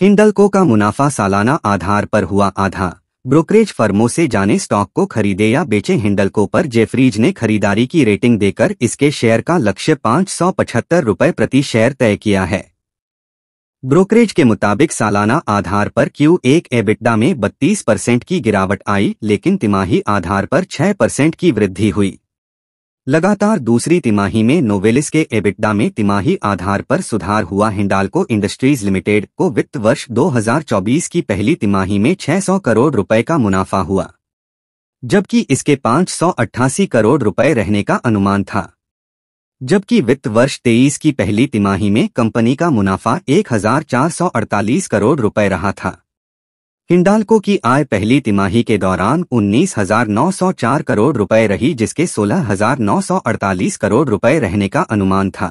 हिंडलको का मुनाफा सालाना आधार पर हुआ आधा ब्रोकरेज फर्मों से जाने स्टॉक को खरीदे या बेचे हिंडलको पर जेफरीज ने खरीदारी की रेटिंग देकर इसके शेयर का लक्ष्य पाँच सौ पचहत्तर प्रति शेयर तय किया है ब्रोकरेज के मुताबिक सालाना आधार पर क्यू एक एबिट्डा में 32 परसेंट की गिरावट आई लेकिन तिमाही आधार पर 6 परसेंट की वृद्धि हुई लगातार दूसरी तिमाही में नोवेलिस के एबिटडा में तिमाही आधार पर सुधार हुआ हिंडालको इंडस्ट्रीज लिमिटेड को वित्त वर्ष 2024 की पहली तिमाही में 600 करोड़ रुपए का मुनाफा हुआ जबकि इसके 588 करोड़ रुपए रहने का अनुमान था जबकि वित्त वर्ष 23 की पहली तिमाही में कंपनी का मुनाफा 1448 करोड़ रुपए रहा था हिंडालको की आय पहली तिमाही के दौरान 19,904 करोड़ रुपए रही जिसके 16,948 करोड़ रुपए रहने का अनुमान था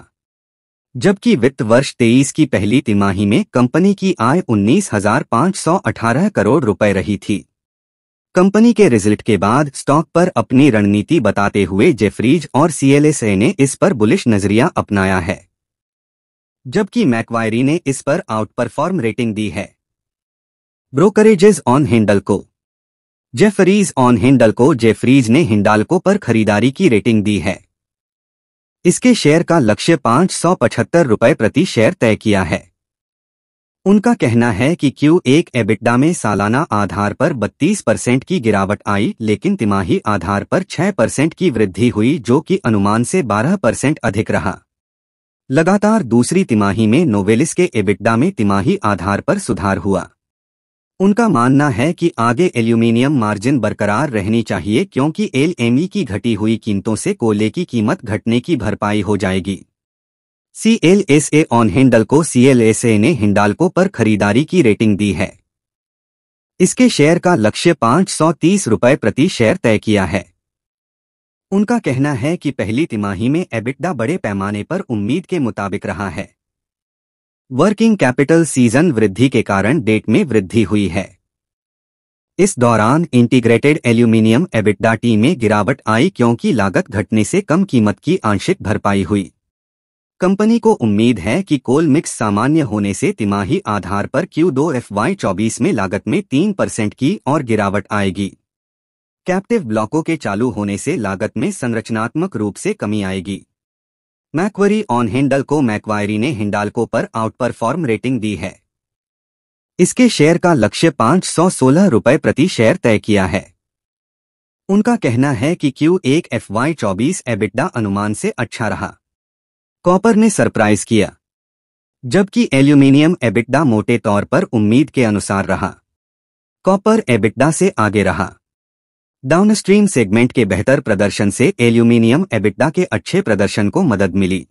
जबकि वित्त वर्ष 23 की पहली तिमाही में कंपनी की आय 19,518 करोड़ रुपए रही थी कंपनी के रिजल्ट के बाद स्टॉक पर अपनी रणनीति बताते हुए जेफरीज और सीएलएसए ने इस पर बुलिश नजरिया अपनाया है जबकि मैकवायरी ने इस पर आउट परफॉर्म रेटिंग दी है brokerages on Hindalco Jefferies on Hindalco Jefferies ने हिंडाल्को पर खरीदारी की रेटिंग दी है इसके शेयर का लक्ष्य पांच सौ पचहत्तर रुपये प्रति शेयर तय किया है उनका कहना है कि क्यू एक एबिट्डा में सालाना आधार पर 32 परसेंट की गिरावट आई लेकिन तिमाही आधार पर 6 परसेंट की वृद्धि हुई जो कि अनुमान से 12 परसेंट अधिक रहा लगातार दूसरी तिमाही में नोवेलिस के एबिट्डा में तिमाही आधार पर सुधार हुआ उनका मानना है कि आगे एल्यूमिनियम मार्जिन बरकरार रहनी चाहिए क्योंकि एलएमई की घटी हुई कीमतों से कोले की कीमत घटने की भरपाई हो जाएगी C L S A on Hindalco C L S ए ने हिंडालको पर खरीदारी की रेटिंग दी है इसके शेयर का लक्ष्य पांच सौ तीस रुपये प्रति शेयर तय किया है उनका कहना है कि पहली तिमाही में एबिटडा बड़े पैमाने पर उम्मीद के मुताबिक रहा है वर्किंग कैपिटल सीजन वृद्धि के कारण डेट में वृद्धि हुई है इस दौरान इंटीग्रेटेड एल्यूमिनियम एबिडा टी में गिरावट आई क्योंकि लागत घटने से कम कीमत की आंशिक भरपाई हुई कंपनी को उम्मीद है कि कोल मिक्स सामान्य होने से तिमाही आधार पर क्यू दो एफ वाई चौबीस में लागत में तीन परसेंट की और गिरावट आएगी कैप्टिव ब्लॉकों के चालू होने से लागत में संरचनात्मक रूप से कमी आएगी मैकवरी ऑन हिंडल को मैकवायरी ने हिंडालको पर आउट परफॉर्म रेटिंग दी है इसके शेयर का लक्ष्य पांच सौ सोलह रुपये प्रति शेयर तय किया है उनका कहना है कि क्यू एक एफ वाई चौबीस एबिड्डा अनुमान से अच्छा रहा कॉपर ने सरप्राइज किया जबकि एल्यूमिनियम एबिड्डा मोटे तौर पर उम्मीद के अनुसार रहा कॉपर एबिड्डा से आगे रहा डाउनस्ट्रीम सेगमेंट के बेहतर प्रदर्शन से एल्यूमिनियम एबिटा के अच्छे प्रदर्शन को मदद मिली